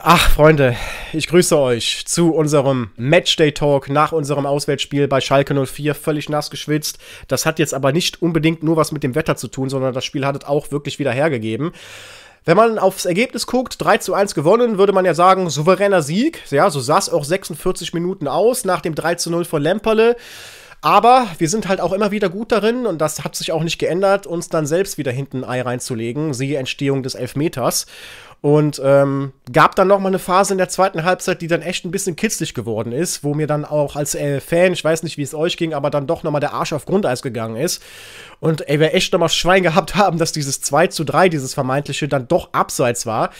Ach, Freunde, ich grüße euch zu unserem Matchday-Talk nach unserem Auswärtsspiel bei Schalke 04. Völlig nass geschwitzt. Das hat jetzt aber nicht unbedingt nur was mit dem Wetter zu tun, sondern das Spiel hat es auch wirklich wieder hergegeben. Wenn man aufs Ergebnis guckt, 3 zu 1 gewonnen, würde man ja sagen, souveräner Sieg. Ja, so sah es auch 46 Minuten aus nach dem 3 zu 0 von Lemperle. Aber wir sind halt auch immer wieder gut darin, und das hat sich auch nicht geändert, uns dann selbst wieder hinten ein Ei reinzulegen, siehe Entstehung des Elfmeters. Und ähm, gab dann nochmal eine Phase in der zweiten Halbzeit, die dann echt ein bisschen kitzlig geworden ist, wo mir dann auch als äh, Fan, ich weiß nicht, wie es euch ging, aber dann doch nochmal der Arsch auf Grundeis gegangen ist. Und ey, wir echt nochmal Schwein gehabt haben, dass dieses 2 zu 3, dieses vermeintliche, dann doch abseits war.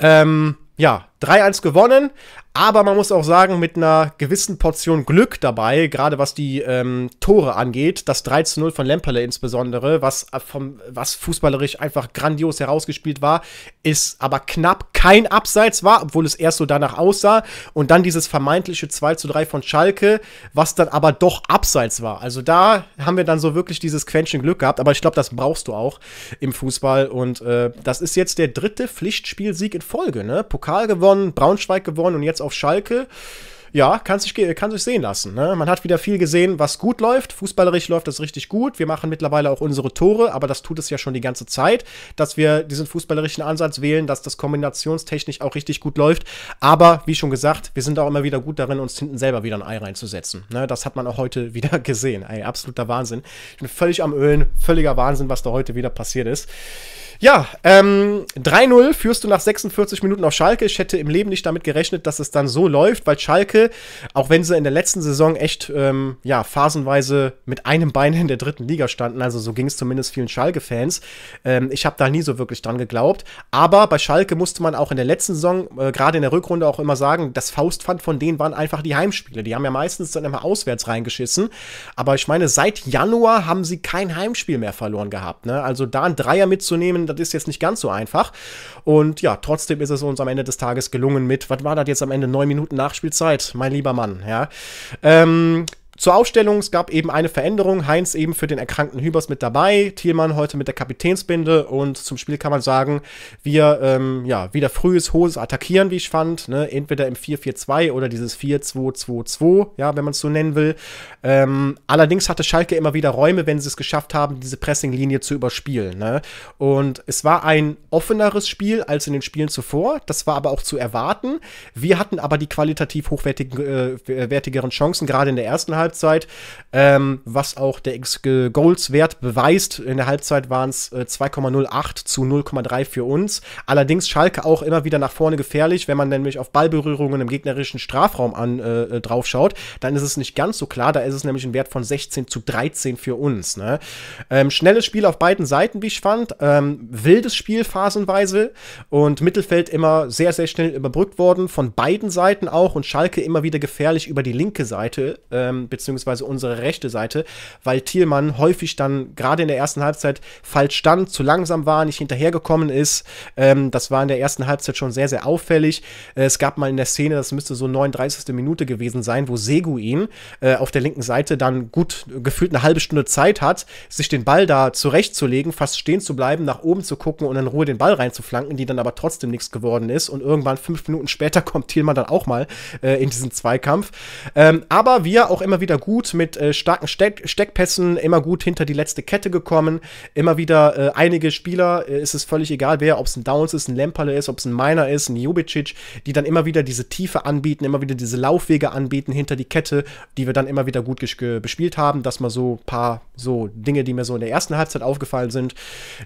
Ähm, ja, 3-1 gewonnen, aber man muss auch sagen, mit einer gewissen Portion Glück dabei, gerade was die ähm, Tore angeht, das 3-0 von Lemperle insbesondere, was, äh, vom, was fußballerisch einfach grandios herausgespielt war, ist aber knapp kein Abseits war, obwohl es erst so danach aussah und dann dieses vermeintliche 2-3 von Schalke, was dann aber doch Abseits war. Also da haben wir dann so wirklich dieses Quäntchen Glück gehabt, aber ich glaube, das brauchst du auch im Fußball und äh, das ist jetzt der dritte Pflichtspielsieg in Folge, ne? Pokal gewonnen gewonnen, Braunschweig gewonnen und jetzt auf Schalke. Ja, kann sich, kann sich sehen lassen. Ne? Man hat wieder viel gesehen, was gut läuft. Fußballerisch läuft das richtig gut. Wir machen mittlerweile auch unsere Tore, aber das tut es ja schon die ganze Zeit, dass wir diesen fußballerischen Ansatz wählen, dass das kombinationstechnisch auch richtig gut läuft. Aber wie schon gesagt, wir sind auch immer wieder gut darin, uns hinten selber wieder ein Ei reinzusetzen. Ne? Das hat man auch heute wieder gesehen. Ein absoluter Wahnsinn. Ich bin völlig am Ölen, völliger Wahnsinn, was da heute wieder passiert ist. Ja, ähm, 3-0 führst du nach 46 Minuten auf Schalke. Ich hätte im Leben nicht damit gerechnet, dass es dann so läuft, weil Schalke, auch wenn sie in der letzten Saison echt ähm, ja, phasenweise mit einem Bein in der dritten Liga standen, also so ging es zumindest vielen Schalke-Fans, ähm, ich habe da nie so wirklich dran geglaubt. Aber bei Schalke musste man auch in der letzten Saison, äh, gerade in der Rückrunde, auch immer sagen, das Faustpfand von denen waren einfach die Heimspiele. Die haben ja meistens dann immer auswärts reingeschissen. Aber ich meine, seit Januar haben sie kein Heimspiel mehr verloren gehabt. Ne? Also da ein Dreier mitzunehmen, das ist jetzt nicht ganz so einfach. Und ja, trotzdem ist es uns am Ende des Tages gelungen mit, was war das jetzt am Ende, neun Minuten Nachspielzeit, mein lieber Mann. Ja. Ähm, zur Aufstellung, es gab eben eine Veränderung. Heinz eben für den erkrankten Hübers mit dabei, Thielmann heute mit der Kapitänsbinde und zum Spiel kann man sagen, wir, ähm, ja, wieder frühes, hohes Attackieren, wie ich fand. Ne? Entweder im 4-4-2 oder dieses 4-2-2-2, ja, wenn man es so nennen will. Ähm, allerdings hatte Schalke immer wieder Räume, wenn sie es geschafft haben, diese Pressinglinie zu überspielen. Ne? Und es war ein offeneres Spiel als in den Spielen zuvor. Das war aber auch zu erwarten. Wir hatten aber die qualitativ hochwertigeren äh, Chancen, gerade in der ersten Halbzeit. Halbzeit, ähm, was auch der X-Goals-Wert beweist. In der Halbzeit waren es äh, 2,08 zu 0,3 für uns. Allerdings Schalke auch immer wieder nach vorne gefährlich, wenn man nämlich auf Ballberührungen im gegnerischen Strafraum an, äh, äh drauf schaut, dann ist es nicht ganz so klar. Da ist es nämlich ein Wert von 16 zu 13 für uns. Ne? Ähm, schnelles Spiel auf beiden Seiten, wie ich fand. Ähm, wildes Spiel phasenweise und Mittelfeld immer sehr, sehr schnell überbrückt worden, von beiden Seiten auch und Schalke immer wieder gefährlich über die linke Seite, ähm, beziehungsweise unsere rechte Seite, weil Thielmann häufig dann gerade in der ersten Halbzeit falsch stand, zu langsam war, nicht hinterhergekommen ist. Ähm, das war in der ersten Halbzeit schon sehr, sehr auffällig. Äh, es gab mal in der Szene, das müsste so 39. Minute gewesen sein, wo Seguin äh, auf der linken Seite dann gut gefühlt eine halbe Stunde Zeit hat, sich den Ball da zurechtzulegen, fast stehen zu bleiben, nach oben zu gucken und in Ruhe den Ball reinzuflanken, die dann aber trotzdem nichts geworden ist. Und irgendwann fünf Minuten später kommt Thielmann dann auch mal äh, in diesen Zweikampf. Ähm, aber wir auch immer wieder gut mit äh, starken Steck Steckpässen, immer gut hinter die letzte Kette gekommen. Immer wieder äh, einige Spieler, äh, ist es völlig egal wer, ob es ein Downs ist, ein Lemperle ist, ob es ein Miner ist, ein Jubicic, die dann immer wieder diese Tiefe anbieten, immer wieder diese Laufwege anbieten hinter die Kette, die wir dann immer wieder gut bespielt haben. Das mal so ein paar so Dinge, die mir so in der ersten Halbzeit aufgefallen sind.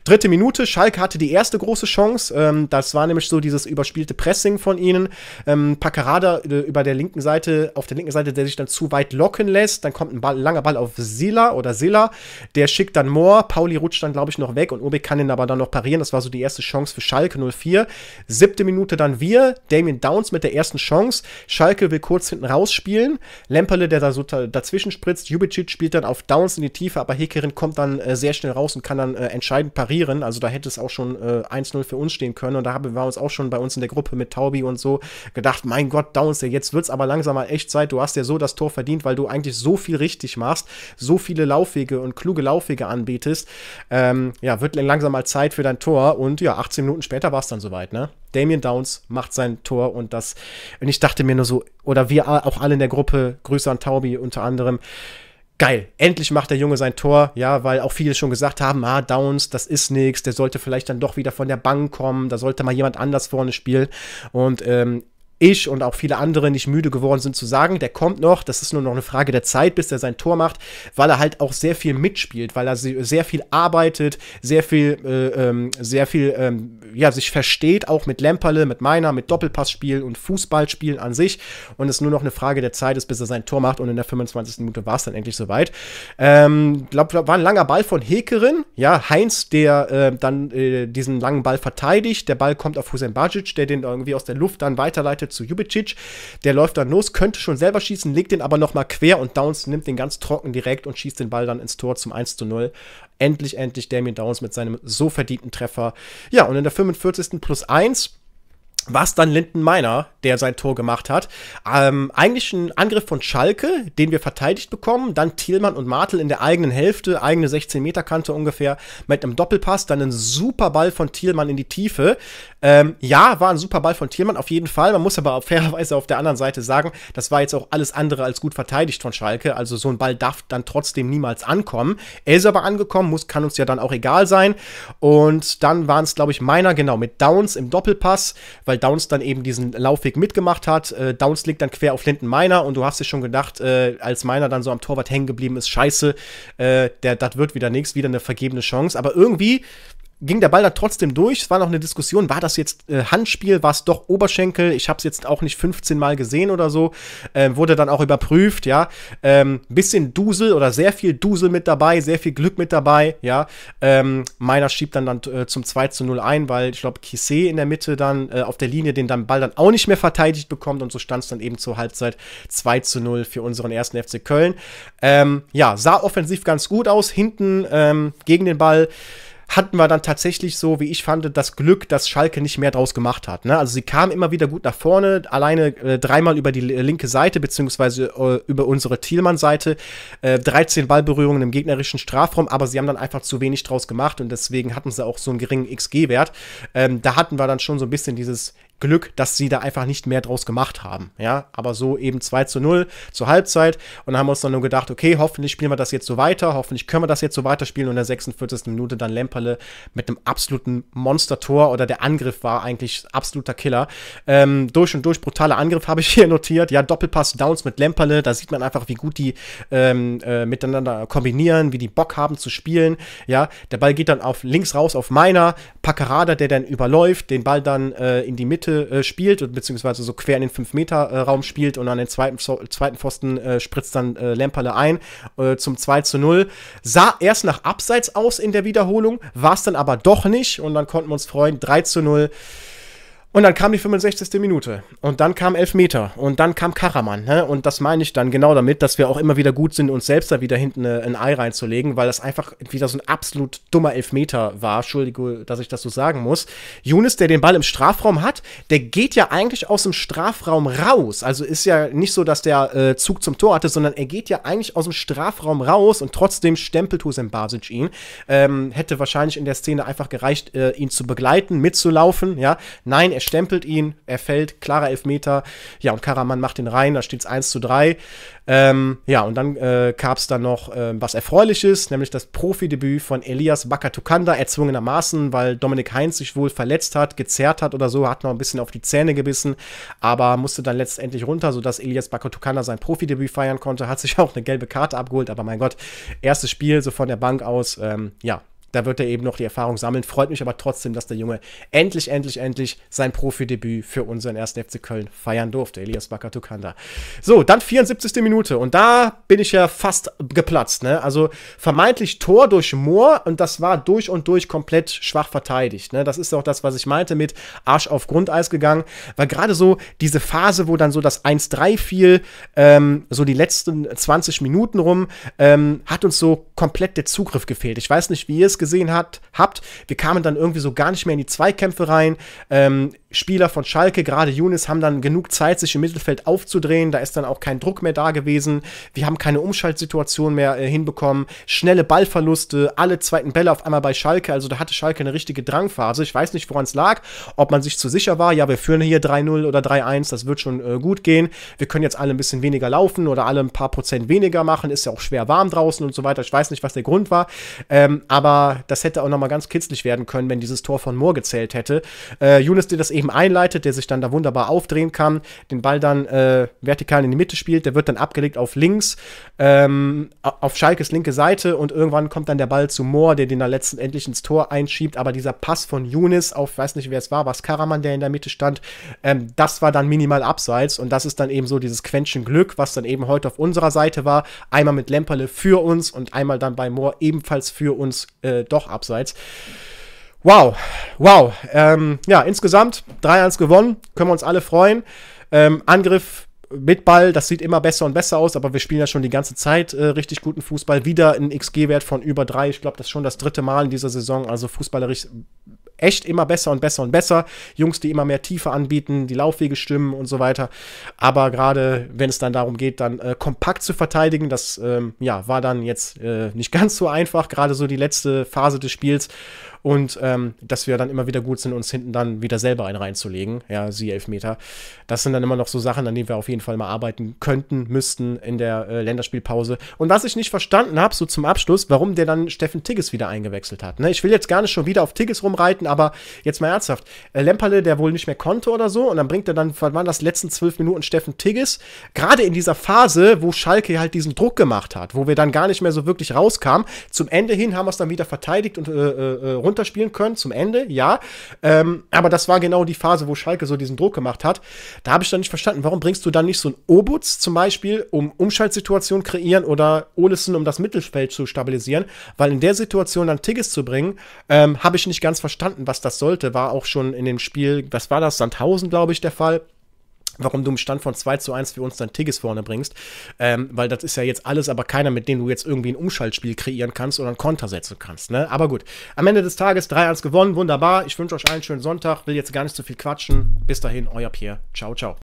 Dritte Minute, Schalke hatte die erste große Chance. Ähm, das war nämlich so dieses überspielte Pressing von ihnen. Ähm, Paccarada äh, über der linken Seite, auf der linken Seite, der sich dann zu weit locken laufen lässt. Dann kommt ein Ball, langer Ball auf Silla oder Silla. Der schickt dann Mohr. Pauli rutscht dann, glaube ich, noch weg und Obeck kann ihn aber dann noch parieren. Das war so die erste Chance für Schalke 04. Siebte Minute dann wir. Damien Downs mit der ersten Chance. Schalke will kurz hinten rausspielen. Lemperle, der da so dazwischen spritzt. Jubicic spielt dann auf Downs in die Tiefe, aber Hekerin kommt dann äh, sehr schnell raus und kann dann äh, entscheidend parieren. Also da hätte es auch schon äh, 1-0 für uns stehen können. Und da haben wir uns auch schon bei uns in der Gruppe mit Taubi und so gedacht, mein Gott, Downs, jetzt wird es aber langsam mal echt Zeit. Du hast ja so das Tor verdient, weil du eigentlich so viel richtig machst, so viele Laufwege und kluge Laufwege anbietest, ähm, ja, wird langsam mal Zeit für dein Tor und ja, 18 Minuten später war es dann soweit, ne? Damien Downs macht sein Tor und das, und ich dachte mir nur so, oder wir auch alle in der Gruppe, Grüße an Taubi unter anderem, geil, endlich macht der Junge sein Tor, ja, weil auch viele schon gesagt haben, ah, Downs, das ist nix, der sollte vielleicht dann doch wieder von der Bank kommen, da sollte mal jemand anders vorne spielen. Und ähm, ich und auch viele andere nicht müde geworden sind zu sagen, der kommt noch, das ist nur noch eine Frage der Zeit, bis er sein Tor macht, weil er halt auch sehr viel mitspielt, weil er sehr viel arbeitet, sehr viel, äh, ähm, sehr viel, ähm, ja, sich versteht, auch mit Lemperle, mit Meiner, mit Doppelpassspielen und Fußballspielen an sich und es nur noch eine Frage der Zeit ist, bis er sein Tor macht und in der 25. Minute war es dann endlich soweit. Ähm, glaub, war ein langer Ball von Hekerin, ja, Heinz, der äh, dann äh, diesen langen Ball verteidigt, der Ball kommt auf Hussein Bajic, der den irgendwie aus der Luft dann weiterleitet zu Jubicic. Der läuft dann los, könnte schon selber schießen, legt den aber nochmal quer und Downs nimmt den ganz trocken direkt und schießt den Ball dann ins Tor zum 1 zu 0. Endlich, endlich Damien Downs mit seinem so verdienten Treffer. Ja, und in der 45. plus 1 was dann Linden Meiner, der sein Tor gemacht hat. Ähm, eigentlich ein Angriff von Schalke, den wir verteidigt bekommen. Dann Thielmann und Martel in der eigenen Hälfte, eigene 16-Meter-Kante ungefähr, mit einem Doppelpass. Dann ein super Ball von Thielmann in die Tiefe. Ähm, ja, war ein super Ball von Thielmann auf jeden Fall. Man muss aber auf fairerweise auf der anderen Seite sagen, das war jetzt auch alles andere als gut verteidigt von Schalke. Also so ein Ball darf dann trotzdem niemals ankommen. Er ist aber angekommen, muss, kann uns ja dann auch egal sein. Und dann waren es, glaube ich, Meiner, genau, mit Downs im Doppelpass, weil weil Downs dann eben diesen Laufweg mitgemacht hat. Äh, Downs liegt dann quer auf Linden Miner und du hast dir schon gedacht, äh, als Miner dann so am Torwart hängen geblieben ist, scheiße, äh, das wird wieder nichts, wieder eine vergebene Chance. Aber irgendwie ging der Ball da trotzdem durch. Es war noch eine Diskussion, war das jetzt äh, Handspiel, war es doch Oberschenkel? Ich habe es jetzt auch nicht 15 Mal gesehen oder so. Ähm, wurde dann auch überprüft, ja. Ähm, bisschen Dusel oder sehr viel Dusel mit dabei, sehr viel Glück mit dabei, ja. Ähm, Meiner schiebt dann, dann äh, zum 2 zu 0 ein, weil ich glaube, Kissé in der Mitte dann äh, auf der Linie den dann Ball dann auch nicht mehr verteidigt bekommt und so stand es dann eben zur Halbzeit 2 zu 0 für unseren ersten FC Köln. Ähm, ja, sah offensiv ganz gut aus, hinten ähm, gegen den Ball hatten wir dann tatsächlich so, wie ich fand, das Glück, dass Schalke nicht mehr draus gemacht hat. Ne? Also sie kam immer wieder gut nach vorne, alleine äh, dreimal über die linke Seite, beziehungsweise äh, über unsere Thielmann-Seite, äh, 13 Ballberührungen im gegnerischen Strafraum, aber sie haben dann einfach zu wenig draus gemacht und deswegen hatten sie auch so einen geringen XG-Wert. Ähm, da hatten wir dann schon so ein bisschen dieses Glück, dass sie da einfach nicht mehr draus gemacht haben. Ja, aber so eben 2 zu 0 zur Halbzeit und dann haben wir uns dann nur gedacht, okay, hoffentlich spielen wir das jetzt so weiter, hoffentlich können wir das jetzt so weiterspielen und in der 46. Minute dann Lemperle mit einem absoluten Monster-Tor oder der Angriff war eigentlich absoluter Killer. Ähm, durch und durch brutaler Angriff habe ich hier notiert. Ja, Doppelpass Downs mit Lemperle, da sieht man einfach, wie gut die ähm, äh, miteinander kombinieren, wie die Bock haben zu spielen. Ja, der Ball geht dann auf links raus auf meiner, Packerada, der dann überläuft, den Ball dann äh, in die Mitte Mitte äh, spielt, beziehungsweise so quer in den 5-Meter-Raum spielt und an den zweiten, zweiten Pfosten äh, spritzt dann äh, Lemperle ein äh, zum 2 zu 0. Sah erst nach Abseits aus in der Wiederholung, war es dann aber doch nicht und dann konnten wir uns freuen, 3 zu 0. Und dann kam die 65. Minute und dann kam Elfmeter und dann kam Karaman. Ne? Und das meine ich dann genau damit, dass wir auch immer wieder gut sind, uns selbst da wieder hinten eine, äh, ein Ei reinzulegen, weil das einfach wieder so ein absolut dummer Elfmeter war. Entschuldige, dass ich das so sagen muss. Younes, der den Ball im Strafraum hat, der geht ja eigentlich aus dem Strafraum raus. Also ist ja nicht so, dass der äh, Zug zum Tor hatte, sondern er geht ja eigentlich aus dem Strafraum raus und trotzdem stempelt Hussein Basic ihn. Ähm, hätte wahrscheinlich in der Szene einfach gereicht, äh, ihn zu begleiten, mitzulaufen. Ja, nein, er stempelt ihn, er fällt, klarer Elfmeter. Ja, und Karaman macht ihn rein, da steht es 1 zu 3. Ähm, ja, und dann äh, gab es dann noch äh, was Erfreuliches, nämlich das Profidebüt von Elias Bakatukanda, erzwungenermaßen, weil Dominik Heinz sich wohl verletzt hat, gezerrt hat oder so, hat noch ein bisschen auf die Zähne gebissen, aber musste dann letztendlich runter, sodass Elias Bakatukanda sein Profidebüt feiern konnte, hat sich auch eine gelbe Karte abgeholt, aber mein Gott, erstes Spiel so von der Bank aus, ähm, ja, da wird er eben noch die Erfahrung sammeln. Freut mich aber trotzdem, dass der Junge endlich, endlich, endlich sein Profidebüt für unseren 1. FC Köln feiern durfte. Elias Bakatukanda. So, dann 74. Minute. Und da bin ich ja fast geplatzt. Ne? Also vermeintlich Tor durch Moor. Und das war durch und durch komplett schwach verteidigt. Ne? Das ist auch das, was ich meinte mit Arsch auf Grundeis gegangen. Weil gerade so diese Phase, wo dann so das 1-3 fiel, ähm, so die letzten 20 Minuten rum, ähm, hat uns so komplett der Zugriff gefehlt. Ich weiß nicht, wie ihr es gesehen hat, habt. Wir kamen dann irgendwie so gar nicht mehr in die Zweikämpfe rein. Ähm, Spieler von Schalke, gerade Younes, haben dann genug Zeit, sich im Mittelfeld aufzudrehen. Da ist dann auch kein Druck mehr da gewesen. Wir haben keine Umschaltsituation mehr äh, hinbekommen. Schnelle Ballverluste, alle zweiten Bälle auf einmal bei Schalke. Also da hatte Schalke eine richtige Drangphase. Ich weiß nicht, woran es lag, ob man sich zu sicher war. Ja, wir führen hier 3-0 oder 3-1, das wird schon äh, gut gehen. Wir können jetzt alle ein bisschen weniger laufen oder alle ein paar Prozent weniger machen. Ist ja auch schwer warm draußen und so weiter. Ich weiß nicht, was der Grund war. Ähm, aber das hätte auch nochmal ganz kitzlig werden können, wenn dieses Tor von Moore gezählt hätte. Äh, Younes, dir das eben eben einleitet, der sich dann da wunderbar aufdrehen kann, den Ball dann äh, vertikal in die Mitte spielt, der wird dann abgelegt auf links, ähm, auf Schalkes linke Seite und irgendwann kommt dann der Ball zu Mohr, der den da letztendlich ins Tor einschiebt, aber dieser Pass von Younes auf, weiß nicht wer es war, was Karaman, der in der Mitte stand, ähm, das war dann minimal abseits und das ist dann eben so dieses Quäntchen Glück, was dann eben heute auf unserer Seite war, einmal mit Lemperle für uns und einmal dann bei Mohr ebenfalls für uns äh, doch abseits. Wow, wow. Ähm, ja, insgesamt 3-1 gewonnen. Können wir uns alle freuen. Ähm, Angriff mit Ball, das sieht immer besser und besser aus, aber wir spielen ja schon die ganze Zeit äh, richtig guten Fußball. Wieder ein XG-Wert von über 3. Ich glaube, das ist schon das dritte Mal in dieser Saison. Also fußballerisch echt immer besser und besser und besser. Jungs, die immer mehr Tiefe anbieten, die Laufwege stimmen und so weiter. Aber gerade wenn es dann darum geht, dann äh, kompakt zu verteidigen, das ähm, ja, war dann jetzt äh, nicht ganz so einfach, gerade so die letzte Phase des Spiels und ähm, dass wir dann immer wieder gut sind, uns hinten dann wieder selber einen reinzulegen, ja, sie Elfmeter. Das sind dann immer noch so Sachen, an denen wir auf jeden Fall mal arbeiten könnten, müssten in der äh, Länderspielpause. Und was ich nicht verstanden habe, so zum Abschluss, warum der dann Steffen Tigges wieder eingewechselt hat. Ne? Ich will jetzt gar nicht schon wieder auf Tigges rumreiten, aber jetzt mal ernsthaft. Äh, Lemperle, der wohl nicht mehr konnte oder so, und dann bringt er dann, wann waren das, letzten zwölf Minuten Steffen Tigges, gerade in dieser Phase, wo Schalke halt diesen Druck gemacht hat, wo wir dann gar nicht mehr so wirklich rauskamen. Zum Ende hin haben wir es dann wieder verteidigt und äh, äh, runter äh, runterspielen können zum Ende, ja. Ähm, aber das war genau die Phase, wo Schalke so diesen Druck gemacht hat. Da habe ich dann nicht verstanden, warum bringst du dann nicht so ein Obutz zum Beispiel, um Umschaltsituationen kreieren oder Olesen, um das Mittelfeld zu stabilisieren? Weil in der Situation dann Tigges zu bringen, ähm, habe ich nicht ganz verstanden, was das sollte. War auch schon in dem Spiel, was war das, Sandhausen, glaube ich, der Fall warum du im Stand von 2 zu 1 für uns dann Tigges vorne bringst, ähm, weil das ist ja jetzt alles aber keiner, mit dem du jetzt irgendwie ein Umschaltspiel kreieren kannst oder einen Konter setzen kannst. Ne? Aber gut, am Ende des Tages 3-1 gewonnen, wunderbar. Ich wünsche euch allen einen schönen Sonntag, will jetzt gar nicht zu so viel quatschen. Bis dahin, euer Pierre. Ciao, ciao.